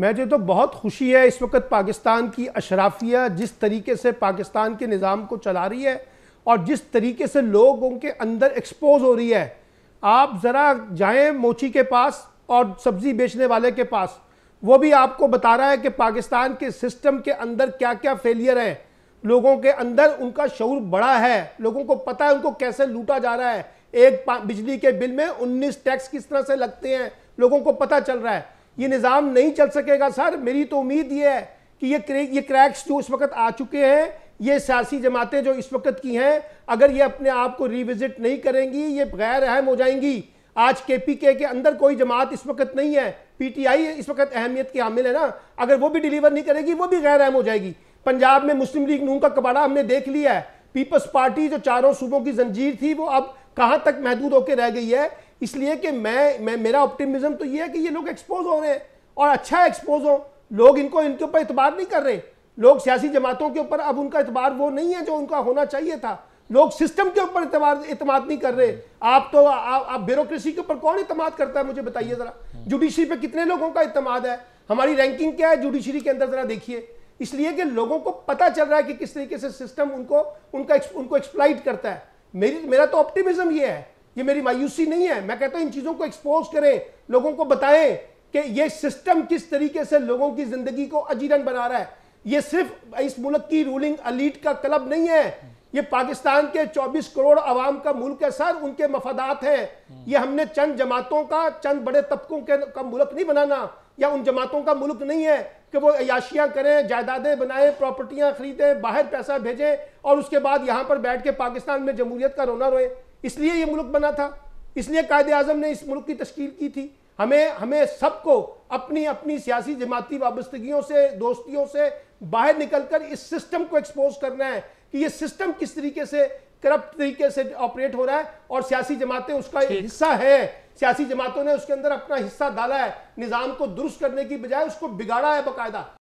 मैं जो तो बहुत खुशी है इस वक्त पाकिस्तान की अशराफिया जिस तरीके से पाकिस्तान के निज़ाम को चला रही है और जिस तरीके से लोगों के अंदर एक्सपोज हो रही है आप ज़रा जाएं मोची के पास और सब्ज़ी बेचने वाले के पास वो भी आपको बता रहा है कि पाकिस्तान के सिस्टम के अंदर क्या क्या फेलियर हैं लोगों के अंदर उनका शौर बड़ा है लोगों को पता है उनको कैसे लूटा जा रहा है एक बिजली के बिल में 19 टैक्स किस तरह से लगते हैं लोगों को पता चल रहा है ये निज़ाम नहीं चल सकेगा सर मेरी तो उम्मीद ये है कि ये क्रे, ये क्रैक्स जो इस वक्त आ चुके हैं ये सियासी जमातें जो इस वक्त की हैं अगर ये अपने आप को रिविज़िट नहीं करेंगी ये गैर अहम हो जाएंगी आज के पी के के अंदर कोई जमात इस वक्त नहीं है पीटीआई इस वक्त अहमियत की हामिल है ना अगर वो भी डिलीवर नहीं करेगी वो भी गैर अहम हो जाएगी पंजाब में मुस्लिम लीग नून का कबाड़ा हमने देख लिया है पीपल्स पार्टी जो चारों सूबों की जंजीर थी वो अब कहाँ तक महदूद होकर रह गई है इसलिए कि मैं मैं मेरा ऑप्टिमिज्म तो ये है कि ये लोग एक्सपोज हो रहे हैं और अच्छा एक्सपोज हो लोग इनको इनके ऊपर इतबार नहीं कर रहे लोग सियासी जमातों के ऊपर अब उनका इतबार वो नहीं है जो उनका होना चाहिए था लोग सिस्टम के ऊपर इतमाद नहीं कर रहे आप तो आ, आप ब्यूरोक्रेसी के ऊपर कौन इतमाद करता है मुझे बताइए ज़रा जुडिशरी पे कितने लोगों का इतमाद है हमारी रैंकिंग क्या है जुडिशरी के अंदर ज़रा देखिए इसलिए कि लोगों को पता चल रहा है कि किस तरीके से सिस्टम उनको उनका उनको एक्सप्लाइट करता है मेरी मेरा तो ऑप्टिमिज्म ये है ये मेरी मायूसी नहीं है मैं कहता हूं इन चीज़ों को एक्सपोज करें लोगों को बताएं कि ये सिस्टम किस तरीके से लोगों की ज़िंदगी को अजीरन बना रहा है ये सिर्फ इस मुल्क की रूलिंग अलीट का क्लब नहीं है ये पाकिस्तान के 24 करोड़ आवाम का मुल्क है सर उनके मफादात हैं ये हमने चंद जमातों का चंद बड़े तबकों के का मुल्क नहीं बनाना या उन जमातों का मुल्क नहीं है कि वो अयाशियाँ करें जायदादें बनाएं प्रॉपर्टियाँ खरीदें बाहर पैसा भेजें और उसके बाद यहाँ पर बैठ के पाकिस्तान में जमहूरियत का रोना रोए इसलिए ये मुल्क बना था इसलिए कायद अजम ने इस मुल्क की तश्कील की थी हमें हमें सबको अपनी अपनी सियासी जमाती वाबस्तगियों से दोस्तियों से बाहर निकलकर इस सिस्टम को एक्सपोज करना है कि ये सिस्टम किस तरीके से करप्ट तरीके से ऑपरेट हो रहा है और सियासी जमातें उसका हिस्सा है सियासी जमातों ने उसके अंदर अपना हिस्सा डाला है निज़ाम को दुरुस्त करने की बजाय उसको बिगाड़ा है बाकायदा